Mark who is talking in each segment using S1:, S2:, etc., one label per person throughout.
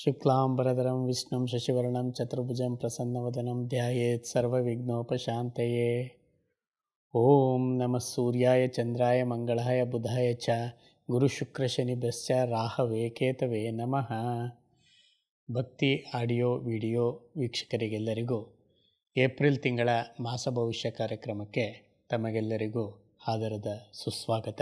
S1: ಶುಕ್ಲಾಂಬರಧರಂ ವಿಷ್ಣು ಶಶಿವರ್ಣಂ ಚತುರ್ಭುಜಂ ಪ್ರಸನ್ನವದನಂ ಧ್ಯಾಯೇತ್ ಸರ್ವವಿಘ್ನೋಪಶಾಂತಯೇ ಓಂ ನಮ ಸೂರ್ಯಾಯ ಚಂದ್ರಾಯ ಮಂಗಳಾಯ ಬುಧಾಯ ಚ ಗುರುಶುಕ್ರಶನಿಭ್ಯಶ್ಚ ರಾಹವೇ ಕೇತವೇ ನಮಃ ಭಕ್ತಿ ಆಡಿಯೋ ವಿಡಿಯೋ ವೀಕ್ಷಕರಿಗೆಲ್ಲರಿಗೂ ಏಪ್ರಿಲ್ ತಿಂಗಳ ಮಾಸ ಭವಿಷ್ಯ ಕಾರ್ಯಕ್ರಮಕ್ಕೆ ತಮಗೆಲ್ಲರಿಗೂ ಆದರದ ಸುಸ್ವಾಗತ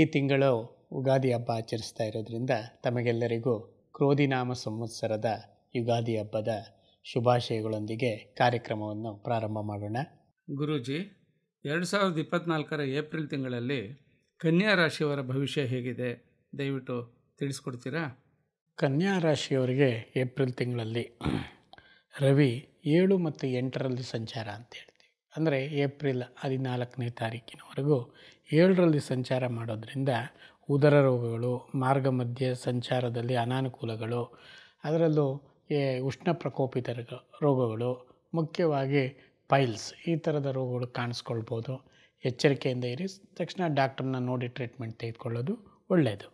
S1: ಈ ತಿಂಗಳು ಯುಗಾದಿ ಹಬ್ಬ ಆಚರಿಸ್ತಾ ಇರೋದ್ರಿಂದ ತಮಗೆಲ್ಲರಿಗೂ ಕ್ರೋಧಿನಾಮ ಸಂವತ್ಸರದ ಯುಗಾದಿ ಹಬ್ಬದ ಶುಭಾಶಯಗಳೊಂದಿಗೆ ಕಾರ್ಯಕ್ರಮವನ್ನು ಪ್ರಾರಂಭ ಮಾಡೋಣ
S2: ಗುರುಜಿ ಎರಡು ಸಾವಿರದ ಇಪ್ಪತ್ನಾಲ್ಕರ ಏಪ್ರಿಲ್ ತಿಂಗಳಲ್ಲಿ ಕನ್ಯಾ ರಾಶಿಯವರ ಭವಿಷ್ಯ ಹೇಗಿದೆ ದಯವಿಟ್ಟು ತಿಳಿಸ್ಕೊಡ್ತೀರಾ
S1: ಕನ್ಯಾ ರಾಶಿಯವರಿಗೆ ಏಪ್ರಿಲ್ ತಿಂಗಳಲ್ಲಿ ರವಿ ಏಳು ಮತ್ತು ಎಂಟರಲ್ಲಿ ಸಂಚಾರ ಅಂತ ಹೇಳ್ತೀವಿ ಅಂದರೆ ಏಪ್ರಿಲ್ ಹದಿನಾಲ್ಕನೇ ತಾರೀಕಿನವರೆಗೂ ಏಳರಲ್ಲಿ ಸಂಚಾರ ಮಾಡೋದ್ರಿಂದ ಉದರ ರೋಗಗಳು ಮಾರ್ಗ ಮಧ್ಯೆ ಸಂಚಾರದಲ್ಲಿ ಅನಾನುಕೂಲಗಳು ಅದರಲ್ಲೂ ಈ ಉಷ್ಣ ಪ್ರಕೋಪಿತ ರೋಗಗಳು ಮುಖ್ಯವಾಗಿ ಪೈಲ್ಸ್ ಈ ಥರದ ರೋಗಗಳು ಕಾಣಿಸ್ಕೊಳ್ಬೋದು ಎಚ್ಚರಿಕೆಯಿಂದ ಇರಿ ತಕ್ಷಣ ಡಾಕ್ಟ್ರನ್ನ ನೋಡಿ ಟ್ರೀಟ್ಮೆಂಟ್ ತೆಗೆದುಕೊಳ್ಳೋದು ಒಳ್ಳೆಯದು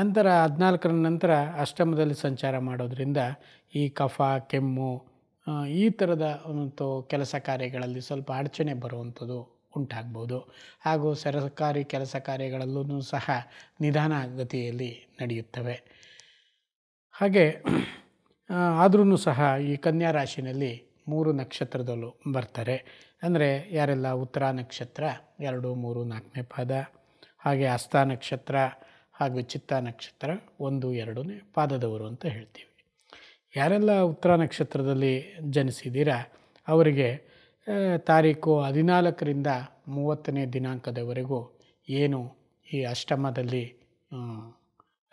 S1: ನಂತರ ಹದಿನಾಲ್ಕರ ನಂತರ ಅಷ್ಟಮದಲ್ಲಿ ಸಂಚಾರ ಮಾಡೋದರಿಂದ ಈ ಕಫ ಕೆಮ್ಮು ಈ ಥರದ ಒಂದು ಕೆಲಸ ಕಾರ್ಯಗಳಲ್ಲಿ ಸ್ವಲ್ಪ ಅಡಚಣೆ ಬರುವಂಥದ್ದು ಉಂಟಾಗ್ಬೋದು ಹಾಗೂ ಸರಕಾರಿ ಕೆಲಸ ಕಾರ್ಯಗಳಲ್ಲೂ ಸಹ ನಿಧಾನ ಗತಿಯಲ್ಲಿ ನಡೆಯುತ್ತವೆ ಹಾಗೆ ಆದ್ರೂ ಸಹ ಈ ಕನ್ಯಾ ರಾಶಿನಲ್ಲಿ ಮೂರು ನಕ್ಷತ್ರದಲ್ಲೂ ಬರ್ತಾರೆ ಅಂದರೆ ಯಾರೆಲ್ಲ ಉತ್ತರ ನಕ್ಷತ್ರ ಎರಡು ಮೂರು ನಾಲ್ಕನೇ ಪಾದ ಹಾಗೆ ಅಸ್ತ ನಕ್ಷತ್ರ ಹಾಗೂ ಚಿತ್ತ ನಕ್ಷತ್ರ ಒಂದು ಎರಡನೇ ಪಾದದವರು ಅಂತ ಹೇಳ್ತೀವಿ ಯಾರೆಲ್ಲ ಉತ್ತರ ನಕ್ಷತ್ರದಲ್ಲಿ ಜನಿಸಿದ್ದೀರಾ ಅವರಿಗೆ ತಾರೀಕು ಹದಿನಾಲ್ಕರಿಂದ ಮೂವತ್ತನೇ ದಿನಾಂಕದವರೆಗೂ ಏನು ಈ ಅಷ್ಟಮದಲ್ಲಿ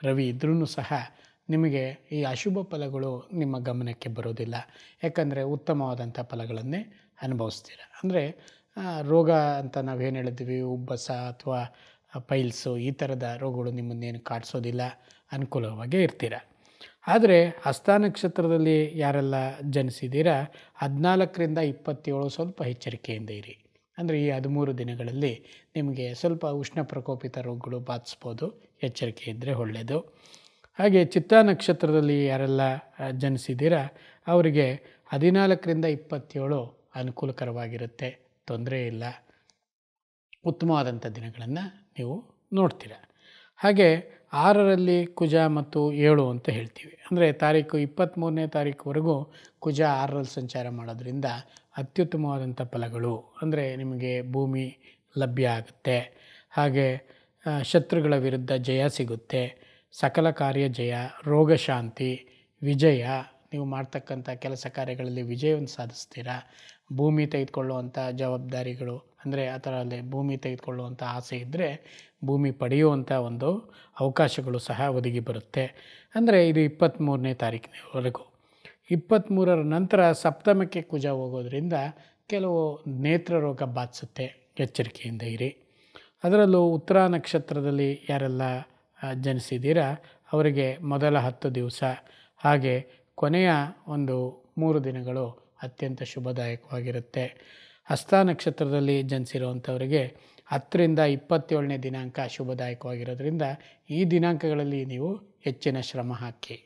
S1: ರವಿ ಇದ್ರೂ ಸಹ ನಿಮಗೆ ಈ ಅಶುಭ ಫಲಗಳು ನಿಮ್ಮ ಗಮನಕ್ಕೆ ಬರೋದಿಲ್ಲ ಯಾಕಂದರೆ ಉತ್ತಮವಾದಂಥ ಫಲಗಳನ್ನೇ ಅನುಭವಿಸ್ತೀರ ಅಂದರೆ ರೋಗ ಅಂತ ನಾವೇನು ಹೇಳಿದ್ವಿ ಉಬ್ಬಸ ಅಥವಾ ಪೈಲ್ಸು ಈ ಥರದ ರೋಗಗಳು ನಿಮ್ಮನ್ನೇನು ಕಾಡಿಸೋದಿಲ್ಲ ಅನುಕೂಲವಾಗೇ ಇರ್ತೀರ ಆದರೆ ಹಸ್ತ ನಕ್ಷತ್ರದಲ್ಲಿ ಯಾರೆಲ್ಲ ಜನಿಸಿದ್ದೀರಾ ಹದಿನಾಲ್ಕರಿಂದ ಇಪ್ಪತ್ತೇಳು ಸ್ವಲ್ಪ ಎಚ್ಚರಿಕೆಯಿಂದ ಇರಿ ಅಂದರೆ ಈ ಹದಿಮೂರು ದಿನಗಳಲ್ಲಿ ನಿಮಗೆ ಸ್ವಲ್ಪ ಉಷ್ಣ ಪ್ರಕೋಪಿತ ರೋಗಗಳು ಬಾಧಿಸ್ಬೋದು ಎಚ್ಚರಿಕೆ ಇದ್ದರೆ ಒಳ್ಳೆಯದು ಹಾಗೆ ಚಿತ್ತ ನಕ್ಷತ್ರದಲ್ಲಿ ಯಾರೆಲ್ಲ ಜನಿಸಿದ್ದೀರಾ ಅವರಿಗೆ ಹದಿನಾಲ್ಕರಿಂದ ಇಪ್ಪತ್ತೇಳು ಅನುಕೂಲಕರವಾಗಿರುತ್ತೆ ತೊಂದರೆ ಇಲ್ಲ ಉತ್ತಮವಾದಂಥ ದಿನಗಳನ್ನು ನೀವು ನೋಡ್ತೀರ ಹಾಗೆ ಆರರಲ್ಲಿ ಕುಜ ಮತ್ತು ಏಳು ಅಂತ ಹೇಳ್ತೀವಿ ಅಂದರೆ ತಾರೀಕು ಇಪ್ಪತ್ತ್ಮೂರನೇ ತಾರೀಕುವರೆಗೂ ಕುಜ ಆರರಲ್ಲಿ ಸಂಚಾರ ಮಾಡೋದ್ರಿಂದ ಅತ್ಯುತ್ತಮವಾದಂಥ ಫಲಗಳು ಅಂದರೆ ನಿಮಗೆ ಭೂಮಿ ಲಭ್ಯ ಆಗುತ್ತೆ ಹಾಗೆ ಶತ್ರುಗಳ ವಿರುದ್ಧ ಜಯ ಸಿಗುತ್ತೆ ಸಕಲ ಕಾರ್ಯ ಜಯ ರೋಗಶಾಂತಿ ವಿಜಯ ನೀವು ಮಾಡ್ತಕ್ಕಂಥ ಕೆಲಸ ಕಾರ್ಯಗಳಲ್ಲಿ ವಿಜಯವನ್ನು ಸಾಧಿಸ್ತೀರಾ ಭೂಮಿ ತೆಗೆದುಕೊಳ್ಳುವಂಥ ಜವಾಬ್ದಾರಿಗಳು ಅಂದರೆ ಆ ಥರ ಅಲ್ಲಿ ಭೂಮಿ ತೆಗೆದುಕೊಳ್ಳುವಂಥ ಆಸೆ ಇದ್ದರೆ ಭೂಮಿ ಪಡೆಯುವಂಥ ಒಂದು ಅವಕಾಶಗಳು ಸಹ ಒದಗಿ ಬರುತ್ತೆ ಅಂದರೆ ಇದು ಇಪ್ಪತ್ತ್ಮೂರನೇ ತಾರೀಕಿನವರೆಗೂ ಇಪ್ಪತ್ತ್ಮೂರರ ನಂತರ ಸಪ್ತಮಕ್ಕೆ ಕುಜ ಹೋಗೋದ್ರಿಂದ ಕೆಲವು ನೇತ್ರ ರೋಗ ಬಾಧಿಸುತ್ತೆ ಎಚ್ಚರಿಕೆಯಿಂದ ಇರಿ ಅದರಲ್ಲೂ ಉತ್ತರ ನಕ್ಷತ್ರದಲ್ಲಿ ಯಾರೆಲ್ಲ ಜನಿಸಿದ್ದೀರಾ ಅವರಿಗೆ ಮೊದಲ ಹತ್ತು ದಿವಸ ಹಾಗೆ ಕೊನೆಯ ಒಂದು ಮೂರು ದಿನಗಳು ಅತ್ಯಂತ ಶುಭದಾಯಕವಾಗಿರುತ್ತೆ ಹಸ್ತ ನಕ್ಷತ್ರದಲ್ಲಿ ಜನಿಸಿರುವಂಥವರಿಗೆ ಹತ್ತರಿಂದ ಇಪ್ಪತ್ತೇಳನೇ ದಿನಾಂಕ ಶುಭದಾಯಕವಾಗಿರೋದ್ರಿಂದ ಈ ದಿನಾಂಕಗಳಲ್ಲಿ ನೀವು ಹೆಚ್ಚಿನ ಶ್ರಮ ಹಾಕಿ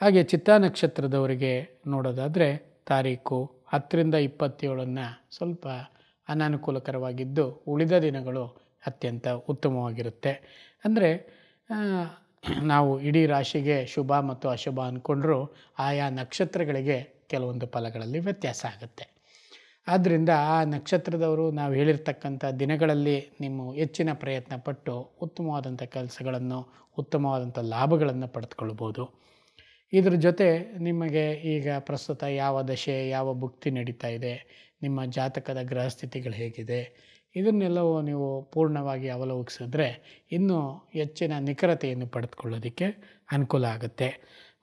S1: ಹಾಗೆ ಚಿತ್ತಾ ನಕ್ಷತ್ರದವರಿಗೆ ನೋಡೋದಾದರೆ ತಾರೀಕು ಹತ್ತರಿಂದ ಇಪ್ಪತ್ತೇಳನ್ನು ಸ್ವಲ್ಪ ಅನಾನುಕೂಲಕರವಾಗಿದ್ದು ಉಳಿದ ದಿನಗಳು ಅತ್ಯಂತ ಉತ್ತಮವಾಗಿರುತ್ತೆ ಅಂದರೆ ನಾವು ಇಡೀ ರಾಶಿಗೆ ಶುಭ ಮತ್ತು ಅಶುಭ ಅಂದ್ಕೊಂಡ್ರೂ ಆಯಾ ನಕ್ಷತ್ರಗಳಿಗೆ ಕೆಲವೊಂದು ಫಲಗಳಲ್ಲಿ ವ್ಯತ್ಯಾಸ ಆಗುತ್ತೆ ಆದ್ದರಿಂದ ಆ ನಕ್ಷತ್ರದವರು ನಾವು ಹೇಳಿರ್ತಕ್ಕಂಥ ದಿನಗಳಲ್ಲಿ ನಿಮ್ಮ ಹೆಚ್ಚಿನ ಪ್ರಯತ್ನ ಪಟ್ಟು ಉತ್ತಮವಾದಂಥ ಕೆಲಸಗಳನ್ನು ಉತ್ತಮವಾದಂಥ ಲಾಭಗಳನ್ನು ಪಡೆದುಕೊಳ್ಬೋದು ಇದರ ಜೊತೆ ನಿಮಗೆ ಈಗ ಪ್ರಸ್ತುತ ಯಾವ ದಶೆ ಯಾವ ಭುಕ್ತಿ ನಡೀತಾ ಇದೆ ನಿಮ್ಮ ಜಾತಕದ ಗ್ರಹಸ್ಥಿತಿಗಳು ಹೇಗಿದೆ ಇದನ್ನೆಲ್ಲವೂ ನೀವು ಪೂರ್ಣವಾಗಿ ಅವಲೋಕಿಸಿದ್ರೆ ಇನ್ನೂ ಹೆಚ್ಚಿನ ನಿಖರತೆಯನ್ನು ಪಡೆದುಕೊಳ್ಳೋದಕ್ಕೆ ಅನುಕೂಲ ಆಗುತ್ತೆ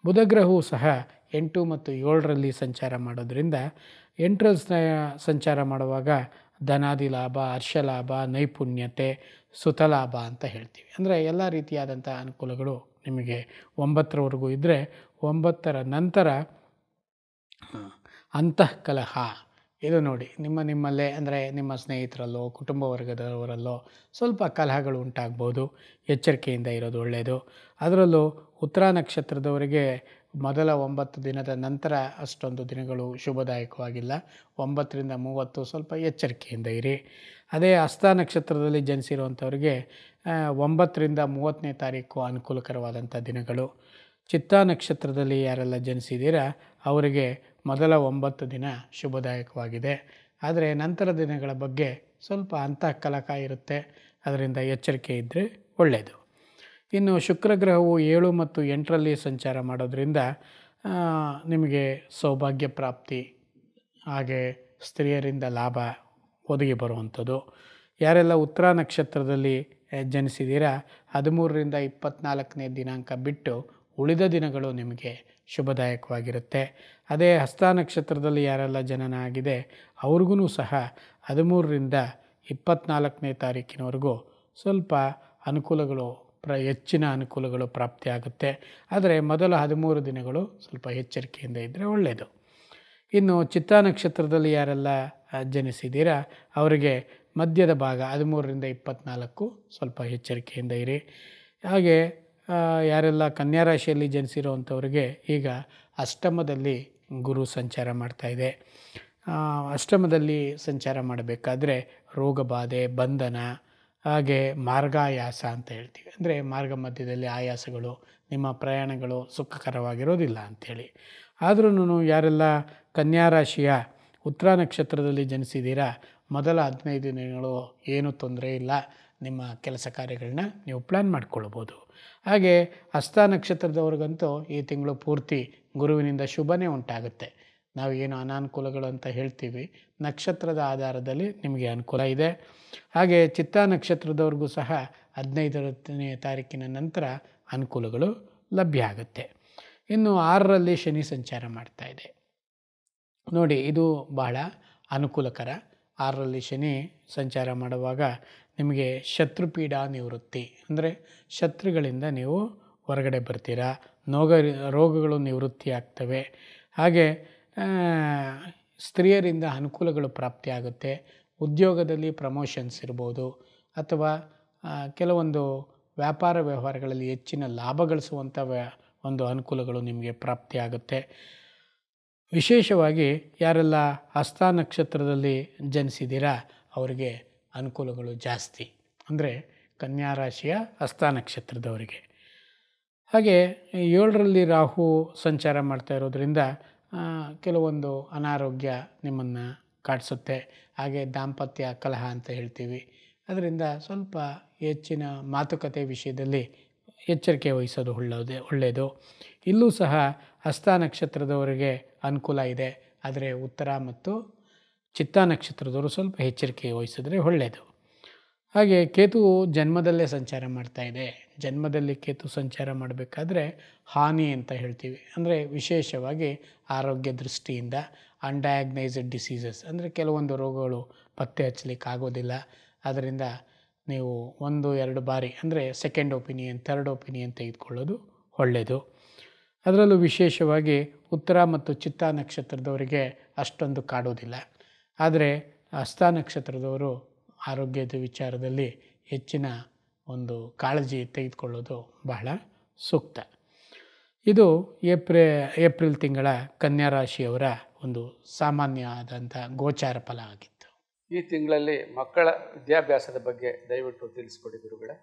S1: ಬುಧಗ್ರಹವು ಸಹ ಎಂಟು ಮತ್ತು ಏಳರಲ್ಲಿ ಸಂಚಾರ ಮಾಡೋದರಿಂದ ಎಂಟ್ರೆನ್ಸ್ನ ಸಂಚಾರ ಮಾಡುವಾಗ ಧನಾದಿ ಲಾಭ ಹರ್ಷಲಾಭ ನೈಪುಣ್ಯತೆ ಸುತಲಾಭ ಅಂತ ಹೇಳ್ತೀವಿ ಅಂದರೆ ಎಲ್ಲ ರೀತಿಯಾದಂಥ ಅನುಕೂಲಗಳು ನಿಮಗೆ ಒಂಬತ್ತರವರೆಗೂ ಇದ್ದರೆ ಒಂಬತ್ತರ ನಂತರ ಅಂತಃಕಲಹ ಇದು ನೋಡಿ ನಿಮ್ಮ ನಿಮ್ಮಲ್ಲೇ ಅಂದರೆ ನಿಮ್ಮ ಸ್ನೇಹಿತರಲ್ಲೋ ಕುಟುಂಬ ವರ್ಗದವರಲ್ಲೋ ಸ್ವಲ್ಪ ಕಲಹಗಳು ಉಂಟಾಗ್ಬೋದು ಎಚ್ಚರಿಕೆಯಿಂದ ಇರೋದು ಒಳ್ಳೆಯದು ಅದರಲ್ಲೂ ಉತ್ತರ ನಕ್ಷತ್ರದವರಿಗೆ ಮೊದಲ ಒಂಬತ್ತು ದಿನದ ನಂತರ ಅಷ್ಟೊಂದು ದಿನಗಳು ಶುಭದಾಯಕವಾಗಿಲ್ಲ ಒಂಬತ್ತರಿಂದ ಮೂವತ್ತು ಸ್ವಲ್ಪ ಎಚ್ಚರಿಕೆಯಿಂದ ಇರಿ ಅದೇ ಹಸ್ತ ನಕ್ಷತ್ರದಲ್ಲಿ ಜನಿಸಿರುವಂಥವ್ರಿಗೆ ಒಂಬತ್ತರಿಂದ ಮೂವತ್ತನೇ ತಾರೀಕು ಅನುಕೂಲಕರವಾದಂಥ ದಿನಗಳು ಚಿತ್ತ ನಕ್ಷತ್ರದಲ್ಲಿ ಯಾರೆಲ್ಲ ಜನಿಸಿದ್ದೀರ ಅವರಿಗೆ ಮೊದಲ ಒಂಬತ್ತು ದಿನ ಶುಭದಾಯಕವಾಗಿದೆ ಆದರೆ ನಂತರ ದಿನಗಳ ಬಗ್ಗೆ ಸ್ವಲ್ಪ ಕಲಕ ಇರುತ್ತೆ ಅದರಿಂದ ಎಚ್ಚರಿಕೆ ಇದ್ದರೆ ಒಳ್ಳೆಯದು ಇನ್ನು ಶುಕ್ರ ಗ್ರಹವು ಏಳು ಮತ್ತು ಎಂಟರಲ್ಲಿ ಸಂಚಾರ ಮಾಡೋದರಿಂದ ನಿಮಗೆ ಸೌಭಾಗ್ಯ ಪ್ರಾಪ್ತಿ ಹಾಗೆ ಸ್ತ್ರೀಯರಿಂದ ಲಾಭ ಒದಗಿ ಬರುವಂಥದ್ದು ಯಾರೆಲ್ಲ ಉತ್ತರ ನಕ್ಷತ್ರದಲ್ಲಿ ಜನಿಸಿದ್ದೀರಾ ಹದಿಮೂರರಿಂದ ಇಪ್ಪತ್ನಾಲ್ಕನೇ ದಿನಾಂಕ ಬಿಟ್ಟು ಉಳಿದ ದಿನಗಳು ನಿಮಗೆ ಶುಭದಾಯಕವಾಗಿರುತ್ತೆ ಅದೇ ಹಸ್ತ ನಕ್ಷತ್ರದಲ್ಲಿ ಯಾರೆಲ್ಲ ಜನನ ಆಗಿದೆ ಅವ್ರಿಗೂ ಸಹ ಹದಿಮೂರರಿಂದ ಇಪ್ಪತ್ತ್ನಾಲ್ಕನೇ ತಾರೀಕಿನವರೆಗೂ ಸ್ವಲ್ಪ ಅನುಕೂಲಗಳು ಪ್ರ ಹೆಚ್ಚಿನ ಅನುಕೂಲಗಳು ಪ್ರಾಪ್ತಿಯಾಗುತ್ತೆ ಆದರೆ ಮೊದಲ ಹದಿಮೂರು ದಿನಗಳು ಸ್ವಲ್ಪ ಎಚ್ಚರಿಕೆಯಿಂದ ಇದ್ದರೆ ಒಳ್ಳೆಯದು ಇನ್ನು ಚಿತ್ತಾ ನಕ್ಷತ್ರದಲ್ಲಿ ಯಾರೆಲ್ಲ ಜನಿಸಿದ್ದೀರಾ ಅವರಿಗೆ ಮಧ್ಯದ ಭಾಗ ಹದಿಮೂರರಿಂದ ಇಪ್ಪತ್ನಾಲ್ಕು ಸ್ವಲ್ಪ ಎಚ್ಚರಿಕೆಯಿಂದ ಇರಿ ಹಾಗೆ ಯಾರೆಲ್ಲ ಕನ್ಯಾರಾಶಿಯಲ್ಲಿ ರಾಶಿಯಲ್ಲಿ ಈಗ ಅಷ್ಟಮದಲ್ಲಿ ಗುರು ಸಂಚಾರ ಮಾಡ್ತಾಯಿದೆ ಅಷ್ಟಮದಲ್ಲಿ ಸಂಚಾರ ಮಾಡಬೇಕಾದ್ರೆ ರೋಗಬಾಧೆ ಬಂಧನ ಹಾಗೆ ಮಾರ್ಗಾಯಾಸ ಅಂತ ಹೇಳ್ತೀವಿ ಅಂದರೆ ಮಾರ್ಗ ಮಧ್ಯದಲ್ಲಿ ಆಯಾಸಗಳು ನಿಮ್ಮ ಪ್ರಯಾಣಗಳು ಸುಖಕರವಾಗಿರೋದಿಲ್ಲ ಅಂಥೇಳಿ ಆದ್ರೂ ಯಾರೆಲ್ಲ ಕನ್ಯಾರಾಶಿಯ ರಾಶಿಯ ಉತ್ತರ ನಕ್ಷತ್ರದಲ್ಲಿ ಜನಿಸಿದ್ದೀರಾ ಮೊದಲ ಹದಿನೈದು ದಿನಗಳು ಏನೂ ತೊಂದರೆ ಇಲ್ಲ ನಿಮ್ಮ ಕೆಲಸ ಕಾರ್ಯಗಳನ್ನ ನೀವು ಪ್ಲ್ಯಾನ್ ಮಾಡ್ಕೊಳ್ಬೋದು ಹಾಗೆ ಹಸ್ತ ನಕ್ಷತ್ರದವ್ರಿಗಂತೂ ಈ ತಿಂಗಳು ಪೂರ್ತಿ ಗುರುವಿನಿಂದ ಶುಭನೇ ಉಂಟಾಗುತ್ತೆ ನಾವು ಏನು ಅನಾನುಕೂಲಗಳು ಅಂತ ಹೇಳ್ತೀವಿ ನಕ್ಷತ್ರದ ಆಧಾರದಲ್ಲಿ ನಿಮಗೆ ಅನುಕೂಲ ಇದೆ ಹಾಗೆ ಚಿತ್ತ ನಕ್ಷತ್ರದವ್ರಿಗೂ ಸಹ ಹದಿನೈದನೇ ತಾರೀಕಿನ ನಂತರ ಅನುಕೂಲಗಳು ಲಭ್ಯ ಆಗುತ್ತೆ ಇನ್ನು ಆರರಲ್ಲಿ ಶನಿ ಸಂಚಾರ ಮಾಡ್ತಾ ಇದೆ ನೋಡಿ ಇದು ಬಹಳ ಅನುಕೂಲಕರ ಆರರಲ್ಲಿ ಶನಿ ಸಂಚಾರ ಮಾಡುವಾಗ ನಿಮಗೆ ಶತ್ರುಪೀಡಾ ನಿವೃತ್ತಿ ಅಂದರೆ ಶತ್ರುಗಳಿಂದ ನೀವು ಹೊರಗಡೆ ಬರ್ತೀರಾ ನೋಗ ರೋಗಗಳು ನಿವೃತ್ತಿ ಆಗ್ತವೆ ಹಾಗೆ ಸ್ತ್ರೀಯರಿಂದ ಅನುಕೂಲಗಳು ಪ್ರಾಪ್ತಿಯಾಗುತ್ತೆ ಉದ್ಯೋಗದಲ್ಲಿ ಪ್ರಮೋಷನ್ಸ್ ಇರ್ಬೋದು ಅಥವಾ ಕೆಲವೊಂದು ವ್ಯಾಪಾರ ವ್ಯವಹಾರಗಳಲ್ಲಿ ಹೆಚ್ಚಿನ ಲಾಭ ಗಳಿಸುವಂಥ ವ್ಯಾ ಒಂದು ಅನುಕೂಲಗಳು ನಿಮಗೆ ಪ್ರಾಪ್ತಿಯಾಗುತ್ತೆ ವಿಶೇಷವಾಗಿ ಯಾರೆಲ್ಲ ಹಸ್ತ ನಕ್ಷತ್ರದಲ್ಲಿ ಜನಿಸಿದ್ದೀರಾ ಅವರಿಗೆ ಅನುಕೂಲಗಳು ಜಾಸ್ತಿ ಅಂದರೆ ಕನ್ಯಾ ರಾಶಿಯ ಹಸ್ತ ನಕ್ಷತ್ರದವರಿಗೆ ಹಾಗೆ ಏಳರಲ್ಲಿ ರಾಹು ಸಂಚಾರ ಮಾಡ್ತಾ ಇರೋದರಿಂದ ಕೆಲವೊಂದು ಅನಾರೋಗ್ಯ ನಿಮ್ಮನ್ನು ಕಾಡಿಸುತ್ತೆ ಹಾಗೆ ದಾಂಪತ್ಯ ಕಲಹ ಅಂತ ಹೇಳ್ತೀವಿ ಅದರಿಂದ ಸ್ವಲ್ಪ ಹೆಚ್ಚಿನ ಮಾತುಕತೆ ವಿಷಯದಲ್ಲಿ ಎಚ್ಚರಿಕೆ ವಹಿಸೋದು ಒಳ್ಳೆಯದೇ ಒಳ್ಳೆಯದು ಇಲ್ಲೂ ಸಹ ಹಸ್ತ ನಕ್ಷತ್ರದವರಿಗೆ ಅನುಕೂಲ ಇದೆ ಆದರೆ ಉತ್ತರ ಮತ್ತು ಚಿತ್ತ ನಕ್ಷತ್ರದವರು ಸ್ವಲ್ಪ ಎಚ್ಚರಿಕೆ ವಹಿಸಿದ್ರೆ ಒಳ್ಳೆಯದು ಹಾಗೆ ಕೇತು ಜನ್ಮದಲ್ಲೇ ಸಂಚಾರ ಮಾಡ್ತಾ ಇದೆ ಜನ್ಮದಲ್ಲಿ ಕೇತು ಸಂಚಾರ ಮಾಡಬೇಕಾದ್ರೆ ಹಾನಿ ಅಂತ ಹೇಳ್ತೀವಿ ಅಂದರೆ ವಿಶೇಷವಾಗಿ ಆರೋಗ್ಯ ದೃಷ್ಟಿಯಿಂದ ಅನ್ಡಯಾಗ್ನೈಸ್ಡ್ ಡಿಸೀಸಸ್ ಅಂದರೆ ಕೆಲವೊಂದು ರೋಗಗಳು ಪತ್ತೆ ಹಚ್ಚಲಿಕ್ಕೆ ಆಗೋದಿಲ್ಲ ಅದರಿಂದ ನೀವು ಒಂದು ಎರಡು ಬಾರಿ ಅಂದರೆ ಸೆಕೆಂಡ್ ಒಪಿನಿಯನ್ ಥರ್ಡ್ ಒಪಿನಿಯನ್ ತೆಗೆದುಕೊಳ್ಳೋದು ಒಳ್ಳೆಯದು ಅದರಲ್ಲೂ ವಿಶೇಷವಾಗಿ ಉತ್ತರ ಮತ್ತು ಚಿತ್ತ ನಕ್ಷತ್ರದವರಿಗೆ ಅಷ್ಟೊಂದು ಕಾಡೋದಿಲ್ಲ ಆದರೆ ಹಸ್ತ ನಕ್ಷತ್ರದವರು ಆರೋಗ್ಯದ ವಿಚಾರದಲ್ಲಿ ಹೆಚ್ಚಿನ ಒಂದು ಕಾಳಜಿ ತೆಗೆದುಕೊಳ್ಳೋದು ಬಹಳ ಸೂಕ್ತ ಇದು ಏಪ್ರಿ ಏಪ್ರಿಲ್ ತಿಂಗಳ ಕನ್ಯಾ ರಾಶಿಯವರ ಒಂದು ಸಾಮಾನ್ಯ ಆದಂಥ ಗೋಚಾರ ಫಲ ಆಗಿತ್ತು
S2: ಈ ತಿಂಗಳಲ್ಲಿ ಮಕ್ಕಳ ವಿದ್ಯಾಭ್ಯಾಸದ ಬಗ್ಗೆ ದಯವಿಟ್ಟು ತಿಳಿಸ್ಕೊಡಿ ಗುರುಗಳೇ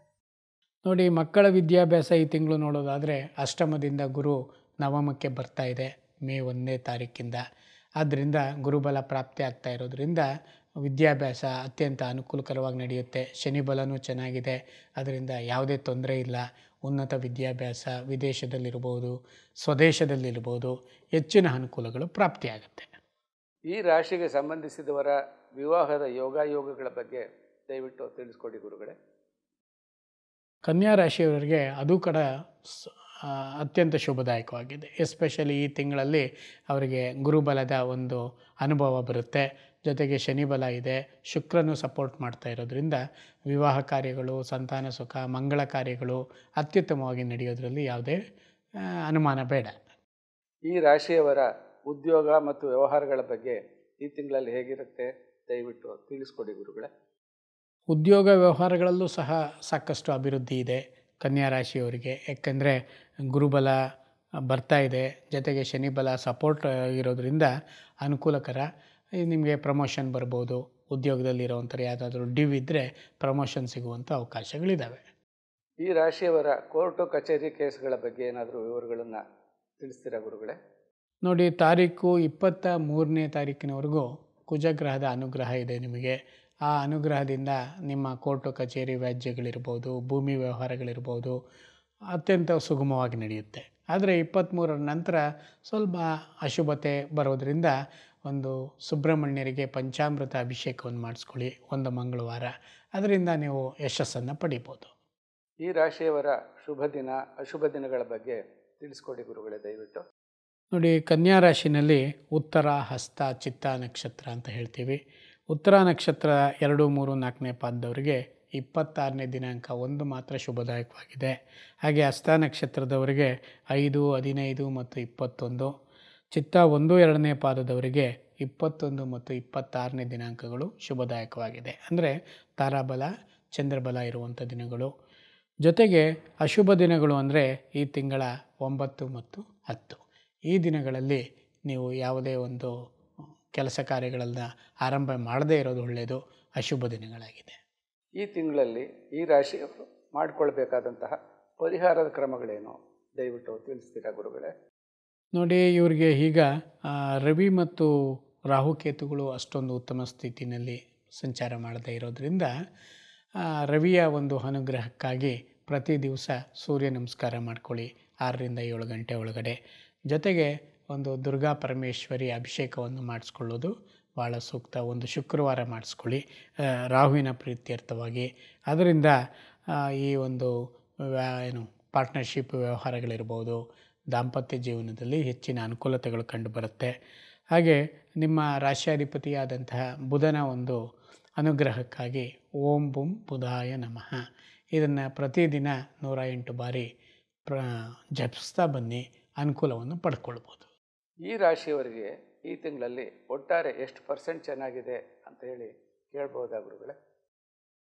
S1: ನೋಡಿ ಮಕ್ಕಳ ವಿದ್ಯಾಭ್ಯಾಸ ಈ ತಿಂಗಳು ನೋಡೋದಾದರೆ ಅಷ್ಟಮದಿಂದ ಗುರು ನವಮಕ್ಕೆ ಬರ್ತಾ ಇದೆ ಮೇ ಒಂದನೇ ತಾರೀಕಿಂದ ಆದ್ದರಿಂದ ಗುರುಬಲ ಪ್ರಾಪ್ತಿ ಆಗ್ತಾ ಇರೋದ್ರಿಂದ ವಿದ್ಯಾಭ್ಯಾಸ ಅತ್ಯಂತ ಅನುಕೂಲಕರವಾಗಿ ನಡೆಯುತ್ತೆ ಶನಿ ಬಲನೂ ಚೆನ್ನಾಗಿದೆ ಅದರಿಂದ ಯಾವುದೇ ತೊಂದರೆ ಇಲ್ಲ ಉನ್ನತ ವಿದ್ಯಾಭ್ಯಾಸ ವಿದೇಶದಲ್ಲಿರ್ಬೋದು ಸ್ವದೇಶದಲ್ಲಿರ್ಬೋದು ಹೆಚ್ಚಿನ ಅನುಕೂಲಗಳು ಪ್ರಾಪ್ತಿಯಾಗುತ್ತೆ
S2: ಈ ರಾಶಿಗೆ ಸಂಬಂಧಿಸಿದವರ ವಿವಾಹದ ಯೋಗಾಯೋಗಗಳ ಬಗ್ಗೆ ದಯವಿಟ್ಟು ತಿಳಿಸ್ಕೊಡಿ ಗುರುಗಳೇ
S1: ಕನ್ಯಾ ರಾಶಿಯವರಿಗೆ ಅದು ಕೂಡ ಅತ್ಯಂತ ಶುಭದಾಯಕವಾಗಿದೆ ಎಸ್ಪೆಷಲಿ ಈ ತಿಂಗಳಲ್ಲಿ ಅವರಿಗೆ ಗುರುಬಲದ ಒಂದು ಅನುಭವ ಬರುತ್ತೆ ಜೊತೆಗೆ ಶನಿಬಲ ಇದೆ ಶುಕ್ರನು ಸಪೋರ್ಟ್ ಮಾಡ್ತಾ ಇರೋದ್ರಿಂದ ವಿವಾಹ ಕಾರ್ಯಗಳು ಸಂತಾನ ಸುಖ ಮಂಗಳ ಕಾರ್ಯಗಳು ಅತ್ಯುತ್ತಮವಾಗಿ ನಡೆಯೋದ್ರಲ್ಲಿ ಯಾವುದೇ ಅನುಮಾನ ಬೇಡ
S2: ಈ ರಾಶಿಯವರ ಉದ್ಯೋಗ ಮತ್ತು ವ್ಯವಹಾರಗಳ ಬಗ್ಗೆ ಈ ತಿಂಗಳಲ್ಲಿ ಹೇಗಿರುತ್ತೆ ದಯವಿಟ್ಟು ತಿಳಿಸ್ಕೊಡಿ ಗುರುಗಳೇ
S1: ಉದ್ಯೋಗ ವ್ಯವಹಾರಗಳಲ್ಲೂ ಸಹ ಸಾಕಷ್ಟು ಅಭಿವೃದ್ಧಿ ಇದೆ ಕನ್ಯಾ ರಾಶಿಯವರಿಗೆ ಯಾಕೆಂದರೆ ಗುರುಬಲ ಬರ್ತಾ ಇದೆ ಜೊತೆಗೆ ಶನಿಬಲ ಸಪೋರ್ಟ್ ಇರೋದರಿಂದ ಅನುಕೂಲಕರ ನಿಮಗೆ ಪ್ರಮೋಷನ್ ಬರ್ಬೋದು ಉದ್ಯೋಗದಲ್ಲಿರೋವಂಥರು ಯಾವುದಾದ್ರೂ ಡಿವ್ ಇದ್ದರೆ ಪ್ರಮೋಷನ್ ಸಿಗುವಂಥ ಅವಕಾಶಗಳಿದ್ದಾವೆ
S2: ಈ ರಾಶಿಯವರ ಕೋರ್ಟು ಕಚೇರಿ ಕೇಸ್ಗಳ ಬಗ್ಗೆ ಏನಾದರೂ ವಿವರಗಳನ್ನು ತಿಳಿಸ್ತೀರಾ ಗುರುಗಳೇ
S1: ನೋಡಿ ತಾರೀಕು ಇಪ್ಪತ್ತ ಮೂರನೇ ತಾರೀಕಿನವರೆಗೂ ಕುಜಗ್ರಹದ ಅನುಗ್ರಹ ಇದೆ ನಿಮಗೆ ಆ ಅನುಗ್ರಹದಿಂದ ನಿಮ್ಮ ಕೋರ್ಟು ಕಚೇರಿ ವ್ಯಾಜ್ಯಗಳಿರ್ಬೋದು ಭೂಮಿ ವ್ಯವಹಾರಗಳಿರ್ಬೋದು ಅತ್ಯಂತ ಸುಗಮವಾಗಿ ನಡೆಯುತ್ತೆ ಆದರೆ ಇಪ್ಪತ್ತ್ಮೂರರ ನಂತರ ಸ್ವಲ್ಪ ಅಶುಭತೆ ಬರೋದರಿಂದ ಒಂದು ಸುಬ್ರಹ್ಮಣ್ಯರಿಗೆ ಪಂಚಾಮೃತ ಅಭಿಷೇಕವನ್ನು ಮಾಡಿಸ್ಕೊಳ್ಳಿ ಒಂದು ಮಂಗಳವಾರ ಅದರಿಂದ ನೀವು ಯಶಸ್ಸನ್ನು ಪಡಿಬೋದು
S2: ಈ ರಾಶಿಯವರ ಶುಭ ದಿನ ಅಶುಭ ದಿನಗಳ ಬಗ್ಗೆ ತಿಳಿಸ್ಕೊಡಿ ಗುರುಗಳೇ ದಯವಿಟ್ಟು
S1: ನೋಡಿ ಕನ್ಯಾ ರಾಶಿನಲ್ಲಿ ಉತ್ತರ ಹಸ್ತ ಚಿತ್ತ ನಕ್ಷತ್ರ ಅಂತ ಹೇಳ್ತೀವಿ ಉತ್ತರ ನಕ್ಷತ್ರ ಎರಡು ಮೂರು ನಾಲ್ಕನೇ ಪಾದದವರಿಗೆ ಇಪ್ಪತ್ತಾರನೇ ದಿನಾಂಕ ಒಂದು ಮಾತ್ರ ಶುಭದಾಯಕವಾಗಿದೆ ಹಾಗೆ ಹಸ್ತ ನಕ್ಷತ್ರದವರಿಗೆ ಐದು ಹದಿನೈದು ಮತ್ತು ಇಪ್ಪತ್ತೊಂದು ಚಿತ್ತ ಒಂದು ಎರಡನೇ ಪಾದದವರಿಗೆ ಇಪ್ಪತ್ತೊಂದು ಮತ್ತು ಇಪ್ಪತ್ತಾರನೇ ದಿನಾಂಕಗಳು ಶುಭದಾಯಕವಾಗಿದೆ ಅಂದರೆ ತಾರಾಬಲ ಚಂದ್ರಬಲ ಇರುವಂಥ ದಿನಗಳು ಜೊತೆಗೆ ಅಶುಭ ದಿನಗಳು ಅಂದರೆ ಈ ತಿಂಗಳ ಒಂಬತ್ತು ಮತ್ತು ಹತ್ತು ಈ ದಿನಗಳಲ್ಲಿ ನೀವು ಯಾವುದೇ ಒಂದು ಕೆಲಸ ಕಾರ್ಯಗಳನ್ನು ಆರಂಭ ಮಾಡದೇ ಇರೋದು ಒಳ್ಳೆಯದು ಅಶುಭ ದಿನಗಳಾಗಿದೆ
S2: ಈ ತಿಂಗಳಲ್ಲಿ ಈ ರಾಶಿಯವರು ಮಾಡಿಕೊಳ್ಬೇಕಾದಂತಹ ಪರಿಹಾರದ ಕ್ರಮಗಳೇನು ದಯವಿಟ್ಟು ತಿಳಿಸ್ತೀರಾ ಗುರುಗಳೇ
S1: ನೋಡಿ ಇವ್ರಿಗೆ ಈಗ ರವಿ ಮತ್ತು ರಾಹುಕೇತುಗಳು ಅಷ್ಟೊಂದು ಉತ್ತಮ ಸ್ಥಿತಿನಲ್ಲಿ ಸಂಚಾರ ಮಾಡದೇ ಇರೋದರಿಂದ ರವಿಯ ಒಂದು ಅನುಗ್ರಹಕ್ಕಾಗಿ ಪ್ರತಿ ದಿವಸ ಸೂರ್ಯ ನಮಸ್ಕಾರ ಮಾಡ್ಕೊಳ್ಳಿ ಆರರಿಂದ ಏಳು ಗಂಟೆ ಒಳಗಡೆ ಜೊತೆಗೆ ಒಂದು ದುರ್ಗಾ ಪರಮೇಶ್ವರಿ ಅಭಿಷೇಕವನ್ನು ಮಾಡಿಸ್ಕೊಳ್ಳೋದು ಭಾಳ ಸೂಕ್ತ ಒಂದು ಶುಕ್ರವಾರ ಮಾಡಿಸ್ಕೊಳ್ಳಿ ರಾಹುವಿನ ಪ್ರೀತ್ಯರ್ಥವಾಗಿ ಅದರಿಂದ ಈ ಒಂದು ಏನು ಪಾರ್ಟ್ನರ್ಶಿಪ್ ವ್ಯವಹಾರಗಳಿರ್ಬೋದು ದಾಂಪತ್ಯ ಜೀವನದಲ್ಲಿ ಹೆಚ್ಚಿನ ಅನುಕೂಲತೆಗಳು ಕಂಡುಬರುತ್ತೆ ಹಾಗೆ ನಿಮ್ಮ ರಾಶ್ಯಾಧಿಪತಿಯಾದಂತಹ ಬುಧನ ಒಂದು ಅನುಗ್ರಹಕ್ಕಾಗಿ ಓಂ ಬುಂ ಬುಧಾಯ ನಮಃ ಇದನ್ನು ಪ್ರತಿದಿನ ನೂರ ಎಂಟು ಬಾರಿ ಪ್ರ ಜಪಿಸ್ತಾ ಬನ್ನಿ ಅನುಕೂಲವನ್ನು ಪಡ್ಕೊಳ್ಬೋದು
S2: ಈ ರಾಶಿಯವರಿಗೆ ಈ ತಿಂಗಳಲ್ಲಿ ಒಟ್ಟಾರೆ ಎಷ್ಟು ಪರ್ಸೆಂಟ್ ಚೆನ್ನಾಗಿದೆ ಅಂತ ಹೇಳಿ ಕೇಳ್ಬೋದಾ ಗುರುಗಳೇ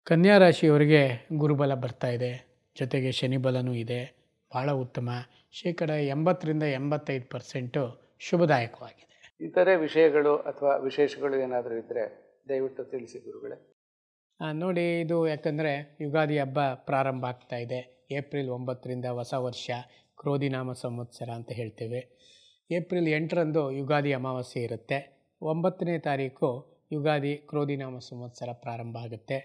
S1: ಕನ್ಯಾ ರಾಶಿಯವರಿಗೆ ಗುರುಬಲ ಬರ್ತಾ ಇದೆ ಜೊತೆಗೆ ಶನಿಬಲನೂ ಇದೆ ಭಾಳ ಉತ್ತಮ ಶೇಕಡ ಎಂಬತ್ತರಿಂದ ಎಂಬತ್ತೈದು ಪರ್ಸೆಂಟು ಶುಭದಾಯಕವಾಗಿದೆ
S2: ಇತರೆ ವಿಷಯಗಳು ಅಥವಾ ವಿಶೇಷಗಳು ಏನಾದರೂ ಇದ್ದರೆ ದಯವಿಟ್ಟು ತಿಳಿಸಿ ಗುರುಗಳೇ
S1: ನೋಡಿ ಇದು ಯಾಕಂದರೆ ಯುಗಾದಿ ಹಬ್ಬ ಪ್ರಾರಂಭ ಆಗ್ತಾ ಇದೆ ಏಪ್ರಿಲ್ ಒಂಬತ್ತರಿಂದ ಹೊಸ ವರ್ಷ ಕ್ರೋಧಿನಾಮ ಸಂವತ್ಸರ ಅಂತ ಹೇಳ್ತೇವೆ ಏಪ್ರಿಲ್ ಎಂಟರಂದು ಯುಗಾದಿ ಅಮಾವಾಸ್ಯೆ ಇರುತ್ತೆ ಒಂಬತ್ತನೇ ತಾರೀಕು ಯುಗಾದಿ ಕ್ರೋಧಿನಾಮ ಸಂವತ್ಸರ ಪ್ರಾರಂಭ ಆಗುತ್ತೆ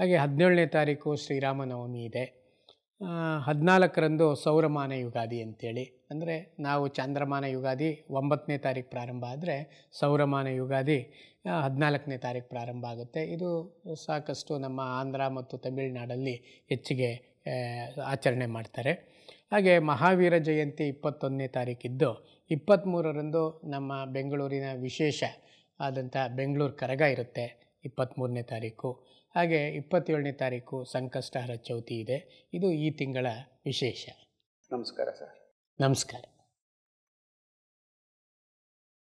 S1: ಹಾಗೆ ಹದಿನೇಳನೇ ತಾರೀಕು ಶ್ರೀರಾಮನವಮಿ ಇದೆ ಹದಿನಾಲ್ಕರಂದು ಸೌರಮಾನ ಯುಗಾದಿ ಅಂತೇಳಿ ಅಂದರೆ ನಾವು ಚಾಂದ್ರಮಾನ ಯುಗಾದಿ ಒಂಬತ್ತನೇ ತಾರೀಕು ಪ್ರಾರಂಭ ಆದರೆ ಸೌರಮಾನ ಯುಗಾದಿ ಹದಿನಾಲ್ಕನೇ ತಾರೀಕು ಪ್ರಾರಂಭ ಆಗುತ್ತೆ ಇದು ಸಾಕಷ್ಟು ನಮ್ಮ ಆಂಧ್ರ ಮತ್ತು ತಮಿಳುನಾಡಲ್ಲಿ ಹೆಚ್ಚಿಗೆ ಆಚರಣೆ ಮಾಡ್ತಾರೆ ಹಾಗೆ ಮಹಾವೀರ ಜಯಂತಿ ಇಪ್ಪತ್ತೊಂದನೇ ತಾರೀಕಿದ್ದು ಇಪ್ಪತ್ತ್ಮೂರರಂದು ನಮ್ಮ ಬೆಂಗಳೂರಿನ ವಿಶೇಷ ಆದಂಥ ಬೆಂಗಳೂರು ಕರಗ ಇರುತ್ತೆ ಇಪ್ಪತ್ತ್ಮೂರನೇ ತಾರೀಕು ಹಾಗೆ ಇಪ್ಪತ್ತೇಳನೇ ತಾರೀಕು
S2: ಸಂಕಷ್ಟಹರ ಚೌತಿ ಇದೆ ಇದು ಈ ತಿಂಗಳ ವಿಶೇಷ ನಮಸ್ಕಾರ ಸರ್ ನಮಸ್ಕಾರ